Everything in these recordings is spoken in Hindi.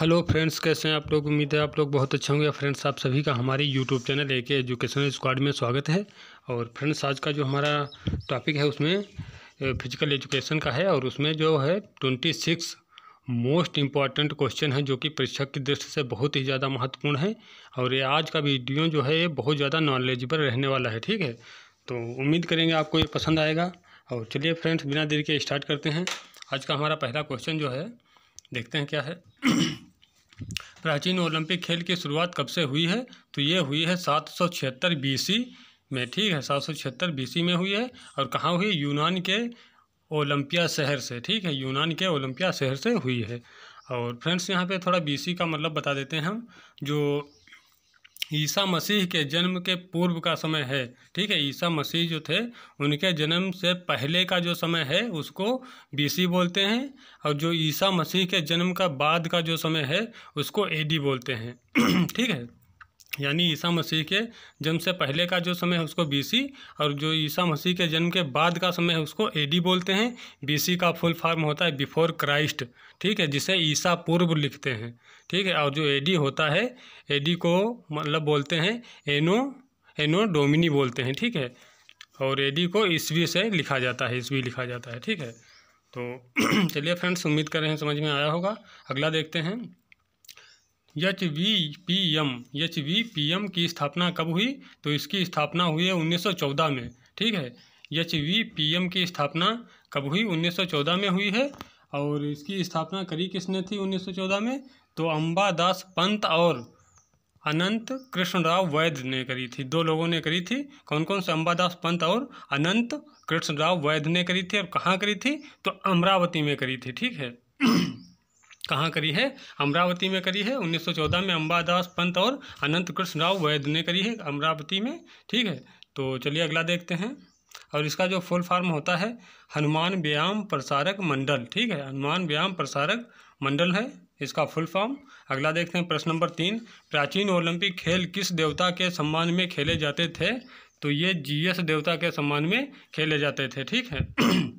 हेलो फ्रेंड्स कैसे हैं आप लोग उम्मीद है आप लोग बहुत अच्छे होंगे फ्रेंड्स आप सभी का हमारे यूट्यूब चैनल ए के एजुकेशन स्क्वाड में स्वागत है और फ्रेंड्स आज का जो हमारा टॉपिक है उसमें फिजिकल एजुकेशन का है और उसमें जो है twenty six most important question है जो कि परीक्षा की दृष्टि से बहुत ही ज़्यादा महत्वपूर्ण है और ये आज का वीडियो जो है ये बहुत ज़्यादा नॉलेजेबल रहने वाला है ठीक है तो उम्मीद करेंगे आपको ये पसंद आएगा और चलिए फ्रेंड्स बिना देर के स्टार्ट करते हैं आज का हमारा पहला क्वेश्चन जो है देखते हैं क्या है प्राचीन ओलंपिक खेल की शुरुआत कब से हुई है तो ये हुई है सात सौ छिहत्तर सी में ठीक है सात सौ छिहत्तर सी में हुई है और कहाँ हुई यूनान के ओलंपिया शहर से ठीक है यूनान के ओलंपिया शहर से हुई है और फ्रेंड्स यहाँ पे थोड़ा बीसी का मतलब बता देते हैं हम जो ईसा मसीह के जन्म के पूर्व का समय है ठीक है ईसा मसीह जो थे उनके जन्म से पहले का जो समय है उसको बीसी बोलते हैं और जो ईसा मसीह के जन्म का बाद का जो समय है उसको एडी बोलते हैं ठीक है यानी ईसा मसीह के जन्म से पहले का जो समय है उसको बीसी और जो ईसा मसीह के जन्म के बाद का समय है उसको एडी बोलते हैं बीसी का फुल फॉर्म होता है बिफोर क्राइस्ट ठीक है जिसे ईसा पूर्व लिखते हैं ठीक है और जो एडी होता है एडी को मतलब बोलते हैं एनो एनो डोमिनी बोलते हैं ठीक है और एडी को ईस्वी से लिखा जाता है ईस्वी लिखा जाता है ठीक है तो चलिए फ्रेंड्स उम्मीद करें समझ में आया होगा अगला देखते हैं H V P M H V P M की स्थापना कब हुई तो इसकी स्थापना हुई है 1914 में ठीक है एच वी पी एम की स्थापना कब हुई 1914 में हुई है और इसकी स्थापना करी किसने थी 1914 में तो अम्बादास पंत और अनंत कृष्णराव वैद्य ने करी थी दो लोगों ने करी थी कौन कौन से अम्बादास पंत और अनंत कृष्णराव वैद्य ने करी थी और कहाँ करी थी तो अमरावती में करी थी ठीक है कहाँ करी है अमरावती में करी है 1914 में अम्बादास पंत और अनंत कृष्ण राव वैद्य ने करी है अमरावती में ठीक है तो चलिए अगला देखते हैं और इसका जो फुल फॉर्म होता है हनुमान व्यायाम प्रसारक मंडल ठीक है हनुमान व्यायाम प्रसारक मंडल है इसका फुल फॉर्म अगला देखते हैं प्रश्न नंबर तीन प्राचीन ओलंपिक खेल किस देवता के सम्मान में खेले जाते थे तो ये जीएस देवता के सम्मान में खेले जाते थे ठीक है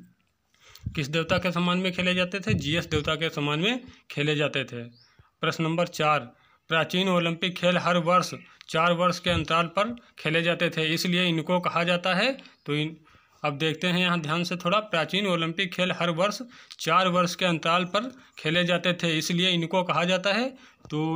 किस देवता के सम्मान में खेले जाते थे जीएस देवता के सम्मान में खेले जाते थे प्रश्न नंबर चार प्राचीन ओलंपिक खेल हर वर्ष चार वर्ष के अंतराल पर खेले जाते थे इसलिए इनको कहा जाता है तो इन अब देखते हैं यहाँ ध्यान से थोड़ा प्राचीन ओलंपिक खेल हर वर्ष चार वर्ष के अंतराल पर खेले जाते थे इसलिए इनको कहा जाता है तो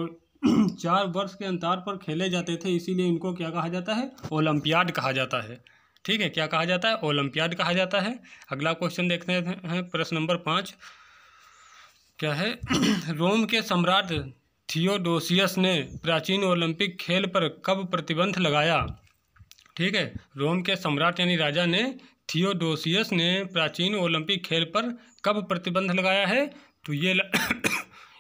चार वर्ष के अंतराल पर खेले जाते थे इसीलिए इनको क्या कहा जाता है ओलंपियाड कहा जाता है ठीक है क्या कहा जाता है ओलंपियाड कहा जाता है अगला क्वेश्चन देखते हैं प्रश्न नंबर पाँच क्या है रोम के सम्राट थियोडोसियस ने प्राचीन ओलंपिक खेल पर कब प्रतिबंध लगाया ठीक है रोम के सम्राट यानी राजा ने थियोडोसियस ने प्राचीन ओलंपिक खेल पर कब प्रतिबंध लगाया है तो ये ल...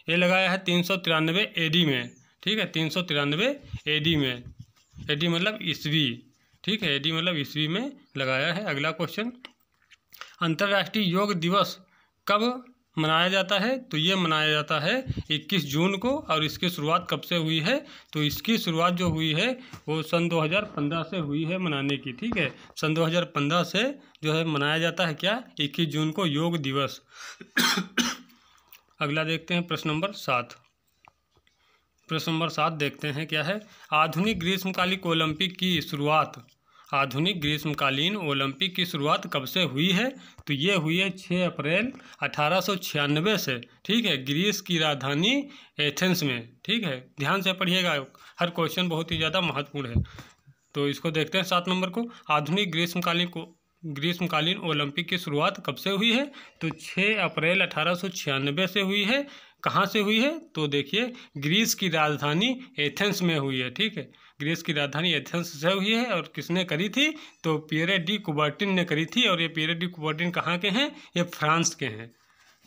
ये लगाया है तीन सौ तिरानवे ए में ठीक है तीन सौ तिरानवे ए में ए मतलब ईस्वी ठीक है यदि मतलब ईस्वी में लगाया है अगला क्वेश्चन अंतर्राष्ट्रीय योग दिवस कब मनाया जाता है तो ये मनाया जाता है 21 जून को और इसकी शुरुआत कब से हुई है तो इसकी शुरुआत जो हुई है वो सन 2015 से हुई है मनाने की ठीक है सन 2015 से जो है मनाया जाता है क्या 21 जून को योग दिवस अगला देखते हैं प्रश्न नंबर सात प्रश्न नंबर सात देखते हैं क्या है आधुनिक ग्रीष्मकालिक ओलंपिक की शुरुआत आधुनिक ग्रीष्मकालीन ओलंपिक की शुरुआत कब से हुई है तो ये हुई है छः अप्रैल अठारह से ठीक है ग्रीस की राजधानी एथेंस में ठीक है ध्यान से पढ़िएगा हर क्वेश्चन बहुत ही ज़्यादा महत्वपूर्ण है तो इसको देखते हैं सात नंबर को आधुनिक ग्रीष्मकालीन को ग्रीष्मकालीन ओलंपिक की शुरुआत कब से हुई है तो 6 अप्रैल अठारह से हुई है कहाँ से हुई है तो देखिए ग्रीस की राजधानी एथेंस में हुई है ठीक है ग्रीस की राजधानी एथेंस से हुई है और किसने करी थी तो पियरे डी कुबर्टिन ने करी थी और ये पियरे डी कुबर्टिन कहाँ के हैं ये फ्रांस के हैं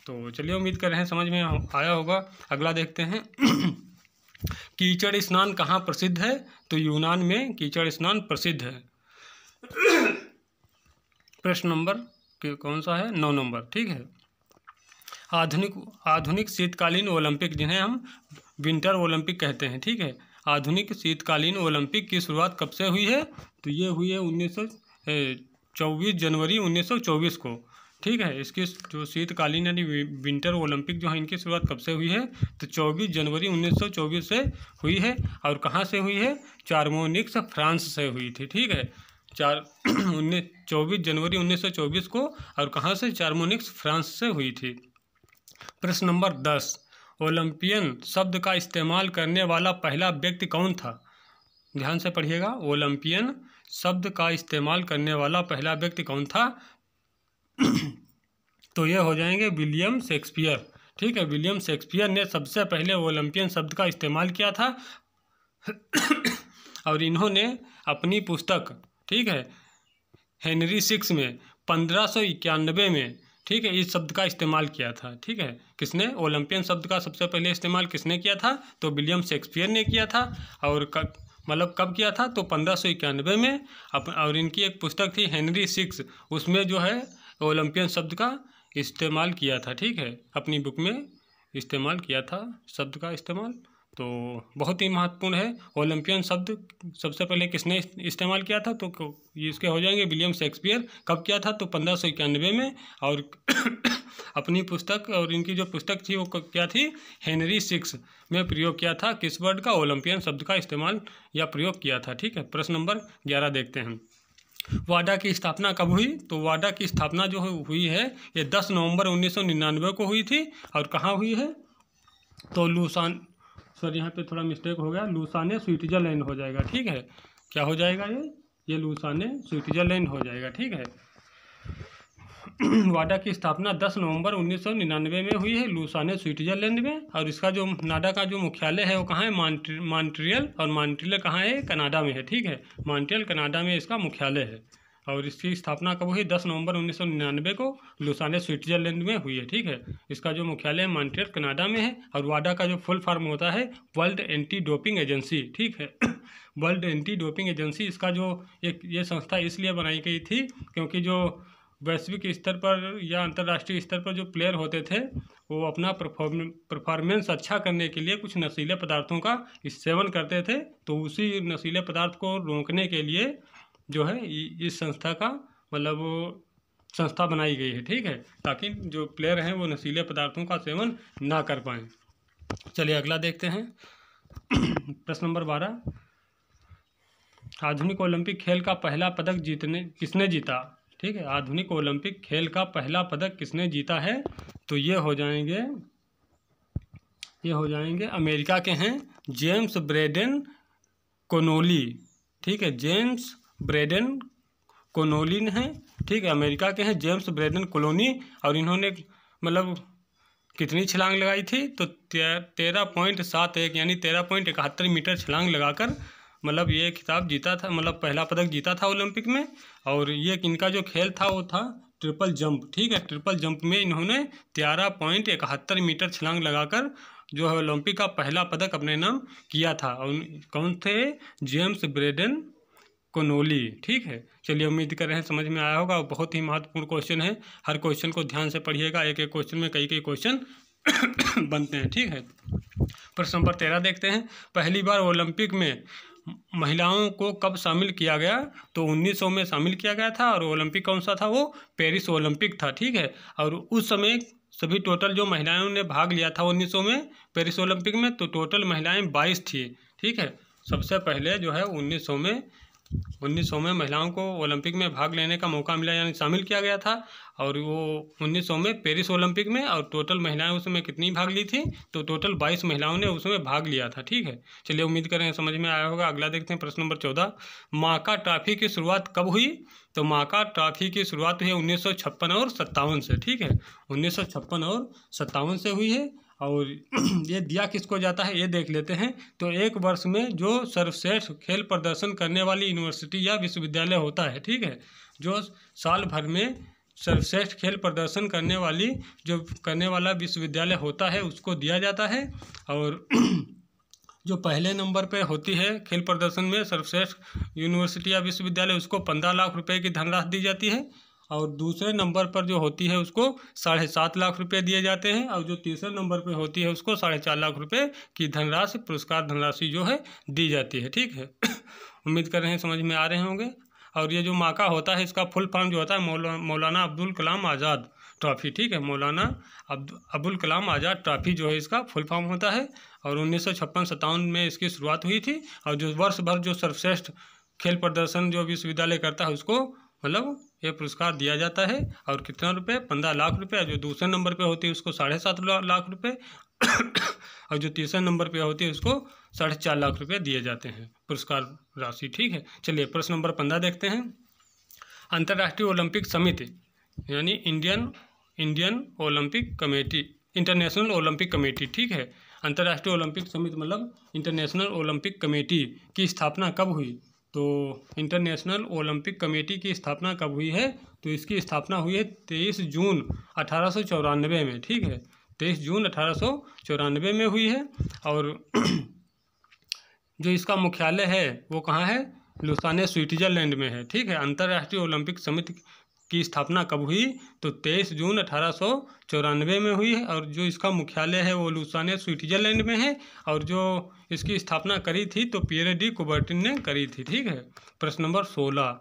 तो चलिए उम्मीद कर रहे हैं समझ में आया होगा अगला देखते हैं कीचड़ स्नान कहाँ प्रसिद्ध है तो यूनान में कीचड़ स्नान प्रसिद्ध है प्रश्न नंबर कौन सा है नौ नंबर ठीक है आधुनिक आधुनिक शीतकालीन ओलंपिक जिन्हें हम विंटर ओलंपिक कहते हैं ठीक है आधुनिक शीतकालीन ओलंपिक की शुरुआत कब से हुई है तो ये हुई है उन्नीस चौबीस जनवरी चौबीस को ठीक है इसकी जो शीतकालीन यानी विंटर ओलंपिक जो है इनकी शुरुआत कब से हुई है तो 24 जनवरी 1924 से हुई है और कहाँ से हुई है चार्मोनिक्स फ्रांस से हुई थी ठीक है चार उन्नीस चौबीस जनवरी 1924 को और कहाँ से चार्मोनिक्स फ्रांस से हुई थी प्रश्न नंबर दस ओलंपियन शब्द का इस्तेमाल करने वाला पहला व्यक्ति कौन था ध्यान से पढ़िएगा ओलंपियन शब्द का इस्तेमाल करने वाला पहला व्यक्ति कौन था तो ये हो जाएंगे विलियम शेक्सपियर ठीक है विलियम शेक्सपियर ने सबसे पहले ओलंपियन शब्द का इस्तेमाल किया था और इन्होंने अपनी पुस्तक ठीक है हेनरी सिक्स में पंद्रह सौ इक्यानबे में ठीक है इस शब्द का इस्तेमाल किया था ठीक है किसने ओलंपियन शब्द का सबसे पहले इस्तेमाल किसने किया था तो विलियम शेक्सपियर ने किया था और कब मतलब कब किया था तो पंद्रह सौ इक्यानबे में अप, और इनकी एक पुस्तक थी हेनरी सिक्स उसमें जो है ओलंपियन शब्द का इस्तेमाल किया था ठीक है अपनी बुक में इस्तेमाल किया था शब्द का इस्तेमाल तो बहुत ही महत्वपूर्ण है ओलंपियन शब्द सबसे पहले किसने इस्तेमाल किया था तो ये इसके हो जाएंगे विलियम शेक्सपियर कब किया था तो पंद्रह सौ इक्यानवे में और अपनी पुस्तक और इनकी जो पुस्तक थी वो क्या थी हेनरी सिक्स में प्रयोग किया था किस वर्ड का ओलंपियन शब्द का इस्तेमाल या प्रयोग किया था ठीक है प्रश्न नंबर ग्यारह देखते हैं वाडा की स्थापना कब हुई तो वाडा की स्थापना जो हुई है ये दस नवंबर उन्नीस को हुई थी और कहाँ हुई है तो लुसान सर यहाँ पे थोड़ा मिस्टेक हो गया लूसाने स्विट्जरलैंड हो जाएगा ठीक है क्या हो जाएगा ये ये लूसाने स्विट्जरलैंड हो जाएगा ठीक है वाडा की स्थापना 10 नवंबर 1999 में हुई है लूसाने स्विट्जरलैंड में और इसका जो नाडा का जो मुख्यालय है वो कहाँ है मॉन्ट्रियल और मॉन्ट्रियल कहाँ है कनाडा में है ठीक है मॉन्ट्रियल कनाडा में इसका मुख्यालय है और इसकी स्थापना कब हुई 10 नवंबर 1999 को लुसाने स्विट्जरलैंड में हुई है ठीक है इसका जो मुख्यालय है मॉन्ट्रियल कनाडा में है और वाडा का जो फुल फॉर्म होता है वर्ल्ड एंटी डोपिंग एजेंसी ठीक है वर्ल्ड एंटी डोपिंग एजेंसी इसका जो एक ये संस्था इसलिए बनाई गई थी क्योंकि जो वैश्विक स्तर पर या अंतर्राष्ट्रीय स्तर पर जो प्लेयर होते थे वो अपना परफॉर्मेंस अच्छा करने के लिए कुछ नशीले पदार्थों का सेवन करते थे तो उसी नशीले पदार्थ को रोकने के लिए जो है इस संस्था का मतलब संस्था बनाई गई है ठीक है ताकि जो प्लेयर हैं वो नशीले पदार्थों का सेवन ना कर पाए चलिए अगला देखते हैं प्रश्न नंबर बारह आधुनिक ओलंपिक खेल का पहला पदक जीतने किसने जीता ठीक है आधुनिक ओलंपिक खेल का पहला पदक किसने जीता है तो ये हो जाएंगे ये हो जाएंगे अमेरिका के हैं जेम्स ब्रेडन कोनोली ठीक है जेम्स ब्रेडन कोनोलिन हैं ठीक है अमेरिका के हैं जेम्स ब्रेडन कॉलोनी और इन्होंने मतलब कितनी छलांग लगाई थी तो तेरह पॉइंट सात एक यानी तेरह पॉइंट इकहत्तर मीटर छलांग लगाकर मतलब ये खिताब जीता था मतलब पहला पदक जीता था ओलंपिक में और ये इनका जो खेल था वो था ट्रिपल जंप ठीक है ट्रिपल जंप में इन्होंने तेरह पॉइंट इकहत्तर मीटर छलांग लगाकर जो है ओलंपिक का पहला पदक अपने नाम किया था और कौन थे जेम्स ब्रेडन कोनोली ठीक है चलिए उम्मीद कर रहे हैं समझ में आया होगा बहुत ही महत्वपूर्ण क्वेश्चन है हर क्वेश्चन को ध्यान से पढ़िएगा एक एक क्वेश्चन में कई कई क्वेश्चन बनते हैं ठीक है प्रश्न नंबर तेरह देखते हैं पहली बार ओलंपिक में महिलाओं को कब शामिल किया गया तो 1900 में शामिल किया गया था और ओलंपिक कौन सा था वो पेरिस ओलंपिक था ठीक है और उस समय सभी टोटल जो महिलाओं ने भाग लिया था 1900 में पेरिस ओलंपिक में तो टोटल महिलाएं 22 थी ठीक है सबसे पहले जो है 1900 में उन्नीस में महिलाओं को ओलंपिक में भाग लेने का मौका मिला यानी शामिल किया गया था और वो उन्नीस में पेरिस ओलंपिक में और टोटल महिलाएं उसमें कितनी भाग ली थी तो टोटल बाईस महिलाओं ने उसमें भाग लिया था ठीक है चलिए उम्मीद करें समझ में आया होगा अगला देखते हैं प्रश्न नंबर चौदह माका ट्रॉफी की शुरुआत कब हुई तो माका ट्रॉफी की शुरुआत हुई उन्नीस और सत्तावन से ठीक है उन्नीस और सत्तावन से हुई है और ये दिया किसको जाता है ये देख लेते हैं तो एक वर्ष में जो सर्वश्रेष्ठ खेल प्रदर्शन करने वाली यूनिवर्सिटी या विश्वविद्यालय होता है ठीक है जो साल भर में सर्वश्रेष्ठ खेल प्रदर्शन करने वाली जो करने वाला विश्वविद्यालय होता है उसको दिया जाता है और जो पहले नंबर पे होती है खेल प्रदर्शन में सर्वश्रेष्ठ यूनिवर्सिटी या विश्वविद्यालय उसको पंद्रह लाख रुपए की धनराशि दी जाती है और दूसरे नंबर पर जो होती है उसको साढ़े सात लाख रुपये दिए जाते हैं और जो तीसरे नंबर पर होती है उसको साढ़े चार लाख रुपये की धनराशि पुरस्कार धनराशि जो है दी जाती है ठीक है उम्मीद कर रहे हैं समझ में आ रहे होंगे और ये जो माका होता है इसका फुल फॉर्म जो होता है मौला, मौलाना अब्दुल कलाम आज़ाद ट्रॉफ़ी ठीक है मौलाना अब अबुल कलाम आज़ाद ट्रॉफ़ी जो है इसका फुल फॉर्म होता है और उन्नीस सौ छप्पन सत्तावन में इसकी शुरुआत हुई थी और जो वर्ष भर जो सर्वश्रेष्ठ खेल प्रदर्शन जो विश्वविद्यालय करता है उसको मतलब ये पुरस्कार दिया जाता है और कितना रुपये पंद्रह लाख रुपये जो दूसरे नंबर पे होती है उसको साढ़े सात लाख रुपये और जो तीसरे नंबर पे होती है उसको साढ़े चार लाख रुपये दिए जाते हैं पुरस्कार राशि ठीक है चलिए प्रश्न नंबर पंद्रह देखते हैं अंतर्राष्ट्रीय ओलंपिक समिति यानी Indian Indian Olympic committee international Olympic committee ठीक है अंतर्राष्ट्रीय ओलंपिक समिति मतलब इंटरनेशनल ओलंपिक कमेटी की स्थापना कब हुई तो इंटरनेशनल ओलंपिक कमेटी की स्थापना कब हुई है तो इसकी स्थापना हुई है तेईस जून अठारह में ठीक है तेईस जून अठारह में हुई है और जो इसका मुख्यालय है वो कहाँ है लुसाने स्विट्जरलैंड में है ठीक है अंतर्राष्ट्रीय ओलंपिक समिति की स्थापना कब हुई तो 23 जून अठारह में हुई है और जो इसका मुख्यालय है वो लुसाने स्विट्जरलैंड में है और जो इसकी स्थापना करी थी तो पियर डी कुबर्टिन ने करी थी ठीक है प्रश्न नंबर सोलह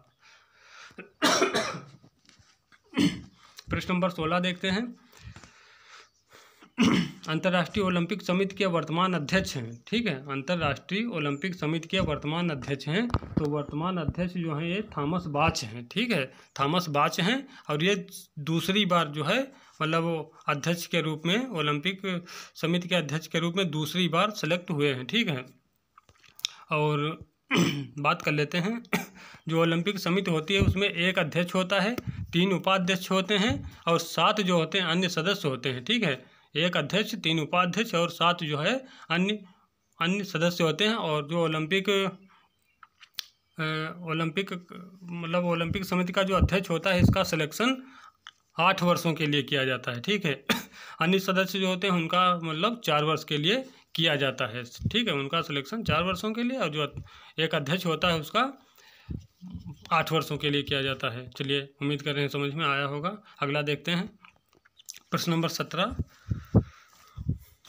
प्रश्न नंबर सोलह देखते हैं अंतर्राष्ट्रीय ओलंपिक समिति के वर्तमान अध्यक्ष हैं ठीक है अंतर्राष्ट्रीय ओलंपिक समिति के वर्तमान अध्यक्ष हैं तो वर्तमान अध्यक्ष जो हैं ये थॉमस बाच हैं ठीक है थॉमस बाच हैं और ये दूसरी बार जो है मतलब वो अध्यक्ष के रूप में ओलंपिक समिति के अध्यक्ष के रूप में दूसरी बार सेलेक्ट हुए हैं ठीक है और बात कर लेते हैं जो ओलंपिक समिति होती है उसमें एक अध्यक्ष होता है तीन उपाध्यक्ष होते हैं और सात जो होते हैं अन्य सदस्य होते हैं ठीक है एक अध्यक्ष तीन उपाध्यक्ष और सात जो है अन्य अन्य सदस्य होते हैं और जो ओलंपिक ओलंपिक मतलब ओलंपिक समिति का जो अध्यक्ष होता है इसका सिलेक्शन आठ वर्षों के लिए किया जाता है ठीक है अन्य सदस्य जो होते हैं उनका मतलब चार वर्ष के लिए किया जाता है ठीक है उनका सिलेक्शन चार वर्षों के लिए और जो एक अध्यक्ष होता है उसका आठ वर्षों के लिए किया जाता है चलिए उम्मीद कर रहे हैं समझ में आया होगा अगला देखते हैं प्रश्न नंबर सत्रह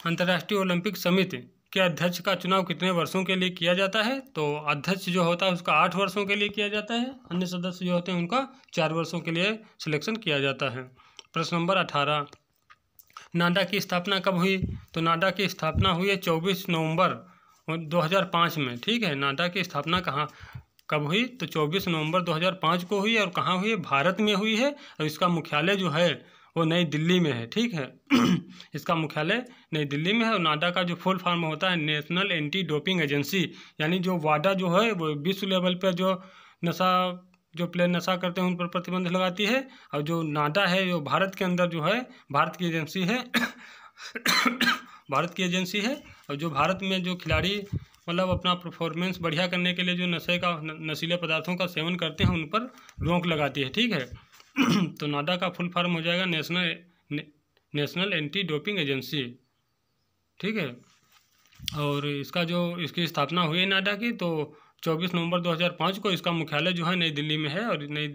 अंतर्राष्ट्रीय ओलंपिक समिति के अध्यक्ष का चुनाव कितने वर्षों के लिए किया जाता है तो अध्यक्ष जो होता है उसका आठ वर्षों के लिए किया जाता है अन्य सदस्य जो होते हैं उनका चार वर्षों के लिए सिलेक्शन किया जाता है प्रश्न नंबर अठारह नाडा की स्थापना कब हुई तो नाडा की स्थापना हुई है चौबीस नवंबर 2005 में ठीक है नाडा की स्थापना कहाँ कब हुई तो 24 नवंबर 2005 को हुई और कहाँ हुई भारत में हुई है और इसका मुख्यालय जो है वो नई दिल्ली में है ठीक है इसका मुख्यालय नई दिल्ली में है और नाडा का जो फुल फॉर्म होता है नेशनल एंटी डोपिंग एजेंसी यानी जो वाडा जो है वो विश्व लेवल पर जो नशा जो प्लेयर नशा करते हैं उन पर प्रतिबंध लगाती है और जो नाडा है जो भारत के अंदर जो है भारत की एजेंसी है भारत की एजेंसी है और जो भारत में जो खिलाड़ी मतलब अपना परफॉर्मेंस बढ़िया करने के लिए जो नशे का नशीले पदार्थों का सेवन करते हैं उन पर रोक लगाती है ठीक है तो नाडा का फुल फॉर्म हो जाएगा नेशनल ने, नेशनल एंटी डोपिंग एजेंसी ठीक है और इसका जो इसकी स्थापना हुई है नाडा की तो 24 नवंबर 2005 को इसका मुख्यालय जो है नई दिल्ली में है और नई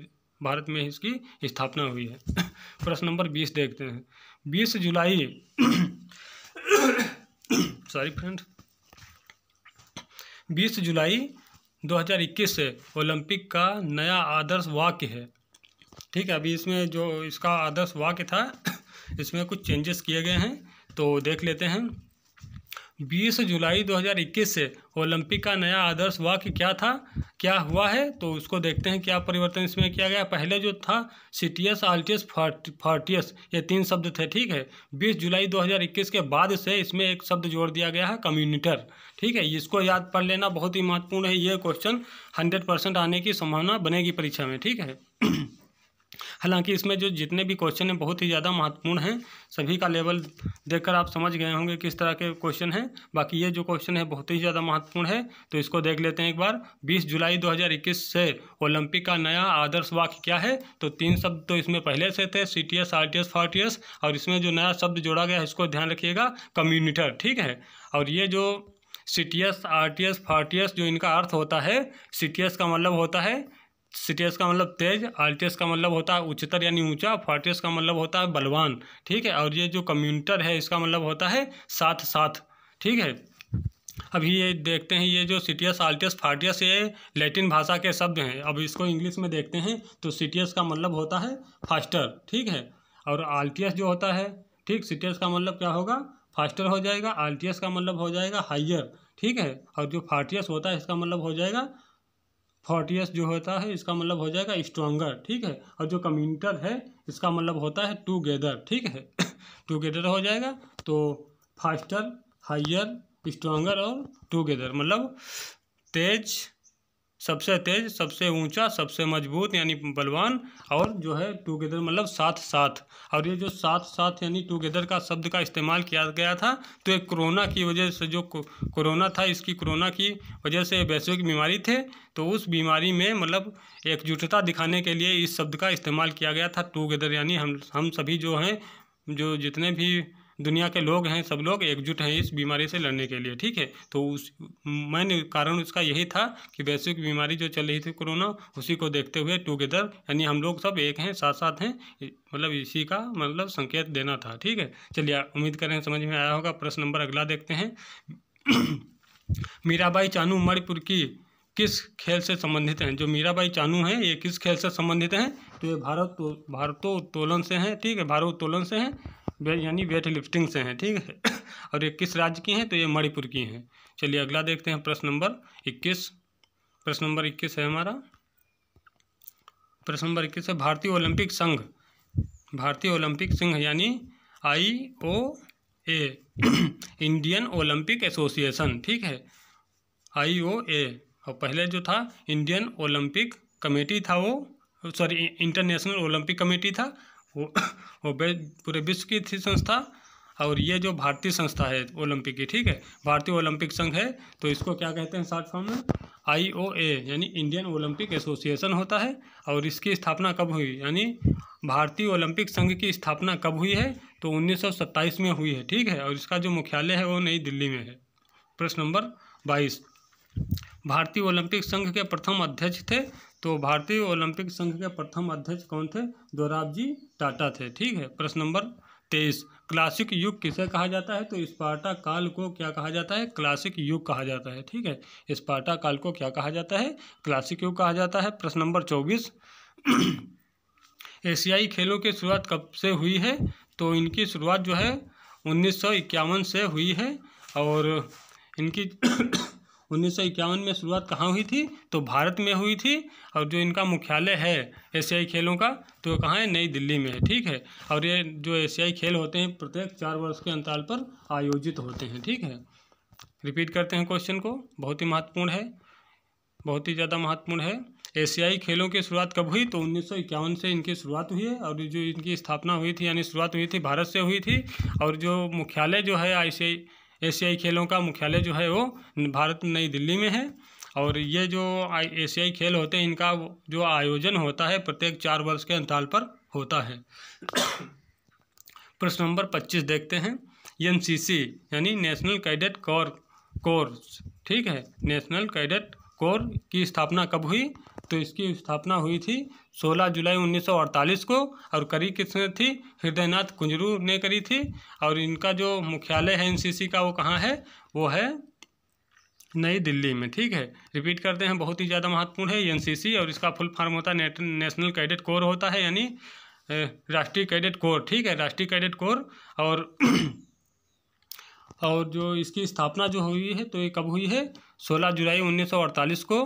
भारत में इसकी स्थापना हुई है प्रश्न नंबर बीस देखते हैं बीस जुलाई सॉरी फ्रेंड बीस जुलाई 2021 से ओलंपिक का नया आदर्श वाक्य है ठीक है अभी इसमें जो इसका आदर्श वाक्य था इसमें कुछ चेंजेस किए गए हैं तो देख लेते हैं 20 जुलाई 2021 से ओलंपिक का नया आदर्श वाक्य क्या था क्या हुआ है तो उसको देखते हैं क्या परिवर्तन इसमें किया गया पहले जो था सिटियस आल्टियस फार्टियस ये तीन शब्द थे ठीक है 20 जुलाई 2021 के बाद से इसमें एक शब्द जोड़ दिया गया है कम्यूनिटर ठीक है इसको याद पढ़ लेना बहुत ही महत्वपूर्ण है ये क्वेश्चन हंड्रेड आने की संभावना बनेगी परीक्षा में ठीक है हालांकि इसमें जो जितने भी क्वेश्चन हैं बहुत ही ज़्यादा महत्वपूर्ण हैं सभी का लेवल देखकर आप समझ गए होंगे किस तरह के क्वेश्चन हैं बाकी ये जो क्वेश्चन है बहुत ही ज़्यादा महत्वपूर्ण है तो इसको देख लेते हैं एक बार बीस जुलाई दो से ओलंपिक का नया आदर्श वाक्य क्या है तो तीन शब्द तो इसमें पहले से थे C T S R T S S और इसमें जो नया शब्द जोड़ा गया है इसको ध्यान रखिएगा कम्यूनिटर ठीक है और ये जो C T S R T S for T S जो इनका अर्थ होता है सी टी एस का मतलब होता है सीटीएस का मतलब तेज आरटीएस का मतलब होता है उच्चतर यानी ऊंचा फोर्टियस का मतलब होता है बलवान ठीक है और ये जो कम्यूनिटर है इसका मतलब होता है साथ साथ ठीक है अभी ये देखते हैं ये जो सीटीएस आरटीएस फार्टियस ये लैटिन भाषा के शब्द हैं अब इसको इंग्लिश में देखते हैं तो सीटीएस का मतलब होता है फास्टर ठीक है और आरटीएस जो होता है ठीक सीटीएस का मतलब क्या होगा फास्टर हो जाएगा आरटीएस का मतलब हो जाएगा हाइयर ठीक है और जो फार्टियस होता है इसका मतलब हो जाएगा फोर्टियस जो होता है इसका मतलब हो जाएगा स्ट्रोंगर ठीक है और जो कम्यूनिटर है इसका मतलब होता है टूगेदर ठीक है टूगेदर हो जाएगा तो फास्टर हाइयर स्ट्रोंगर और टूगेदर मतलब तेज सबसे तेज सबसे ऊंचा सबसे मजबूत यानी बलवान और जो है टुगेदर मतलब साथ साथ और ये जो साथ साथ यानी टुगेदर का शब्द का इस्तेमाल किया गया था तो ये कोरोना की वजह से जो कोरोना था इसकी कोरोना की वजह से वैश्विक बीमारी थे तो उस बीमारी में मतलब एकजुटता दिखाने के लिए इस शब्द का इस्तेमाल किया गया था टुगेदर यानी हम हम सभी जो हैं जो जितने भी दुनिया के लोग हैं सब लोग एकजुट हैं इस बीमारी से लड़ने के लिए ठीक है तो उस मैन कारण उसका यही था कि वैश्विक बीमारी जो चल रही थी कोरोना उसी को देखते हुए टुगेदर यानी हम लोग सब एक हैं साथ साथ हैं मतलब इसी का मतलब संकेत देना था ठीक है चलिए उम्मीद करें समझ में आया होगा प्रश्न नंबर अगला देखते हैं मीराबाई चानू मणिपुर की किस खेल से संबंधित हैं जो मीराबाई चानू हैं ये किस खेल से संबंधित हैं तो ये भारत भारतोत्तोलन से हैं ठीक है भारत उत्तोलन से हैं यानी वेट लिफ्टिंग से हैं ठीक है और ये किस राज्य की हैं तो ये मणिपुर की हैं चलिए अगला देखते हैं प्रश्न नंबर इक्कीस प्रश्न नंबर इक्कीस है हमारा प्रश्न नंबर इक्कीस है भारतीय ओलंपिक संघ भारतीय ओलंपिक संघ यानी I O A Indian Olympic association ठीक है आई ओ ए और पहले जो था इंडियन ओलंपिक कमेटी था वो सॉरी इंटरनेशनल ओलंपिक कमेटी था वो पूरे विश्व की थी संस्था और ये जो भारतीय संस्था है ओलंपिक की ठीक है भारतीय ओलंपिक संघ है तो इसको क्या कहते हैं शॉर्ट फॉर्म में आई ओ ए यानी इंडियन ओलंपिक एसोसिएशन होता है और इसकी स्थापना कब हुई यानी भारतीय ओलंपिक संघ की स्थापना कब हुई है तो 1927 में हुई है ठीक है और इसका जो मुख्यालय है वो नई दिल्ली में है प्रश्न नंबर बाईस भारतीय ओलंपिक संघ के प्रथम अध्यक्ष थे तो भारतीय ओलंपिक संघ के प्रथम अध्यक्ष कौन थे दोराब जी टाटा थे ठीक है प्रश्न नंबर तेईस क्लासिक युग किसे कहा जाता है तो स्पार्टा काल को क्या कहा जाता है क्लासिक युग कहा जाता है ठीक है स्पार्टा काल को क्या कहा जाता है क्लासिक युग कहा जाता है प्रश्न नंबर चौबीस एशियाई खेलों की शुरुआत कब से हुई है तो इनकी शुरुआत जो है उन्नीस से हुई है और इनकी उन्नीस में शुरुआत कहाँ हुई थी तो भारत में हुई थी और जो इनका मुख्यालय है एशियाई खेलों का तो कहाँ है नई दिल्ली में है ठीक है और ये जो एशियाई खेल होते हैं प्रत्येक चार वर्ष के अंतराल पर आयोजित होते हैं ठीक है रिपीट करते हैं क्वेश्चन को बहुत ही महत्वपूर्ण है बहुत ही ज़्यादा महत्वपूर्ण है एशियाई खेलों की शुरुआत कब हुई तो उन्नीस से इनकी शुरुआत हुई है और जो इनकी स्थापना हुई थी यानी शुरुआत हुई थी भारत से हुई थी और जो मुख्यालय जो है आई एशियाई खेलों का मुख्यालय जो है वो भारत नई दिल्ली में है और ये जो एशियाई खेल होते हैं इनका जो आयोजन होता है प्रत्येक चार वर्ष के अंतराल पर होता है प्रश्न नंबर पच्चीस देखते हैं एन यानी नेशनल कैडेट कोर कोर्स ठीक है नेशनल कैडेट कोर की स्थापना कब हुई तो इसकी स्थापना हुई थी 16 जुलाई 1948 को और करी किसने थी हृदयनाथ कुंजरू ने करी थी और इनका जो मुख्यालय है एनसीसी का वो कहाँ है वो है नई दिल्ली में ठीक है रिपीट करते हैं बहुत ही ज़्यादा महत्वपूर्ण है एनसीसी और इसका फुल फॉर्म होता है नेशनल कैडेट कोर होता है यानी राष्ट्रीय कैडेट कोर ठीक है राष्ट्रीय कैडेट कोर और और जो इसकी स्थापना जो हुई है तो ये कब हुई है 16 जुलाई 1948 को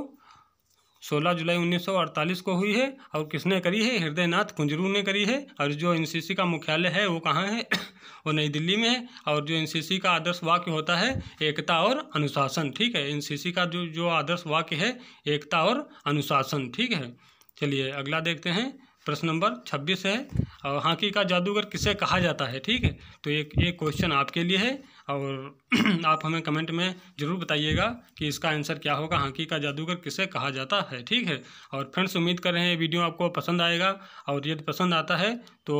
16 जुलाई 1948 को हुई है और किसने करी है हृदयनाथ कुंजरू ने करी है और जो एनसीसी का मुख्यालय है वो कहाँ है वो नई दिल्ली में है और जो एनसीसी का आदर्श वाक्य होता है एकता और अनुशासन ठीक है एनसीसी का जो जो आदर्श वाक्य है एकता और अनुशासन ठीक है चलिए अगला देखते हैं प्रश्न नंबर छब्बीस है और हॉकी का जादूगर किसे कहा जाता है ठीक है तो एक एक क्वेश्चन आपके लिए है और आप हमें कमेंट में ज़रूर बताइएगा कि इसका आंसर क्या होगा हॉकी का जादूगर किसे कहा जाता है ठीक है और फ्रेंड्स उम्मीद कर रहे हैं वीडियो आपको पसंद आएगा और यदि पसंद आता है तो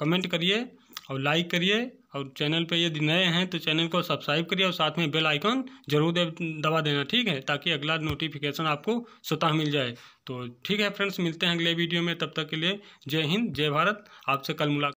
कमेंट करिए और लाइक करिए और चैनल पे यदि नए हैं तो चैनल को सब्सक्राइब करिए और साथ में बेल आइकन जरूर दबा देना ठीक है ताकि अगला नोटिफिकेशन आपको स्वतः मिल जाए तो ठीक है फ्रेंड्स मिलते हैं अगले वीडियो में तब तक के लिए जय हिंद जय भारत आपसे कल मुलाकात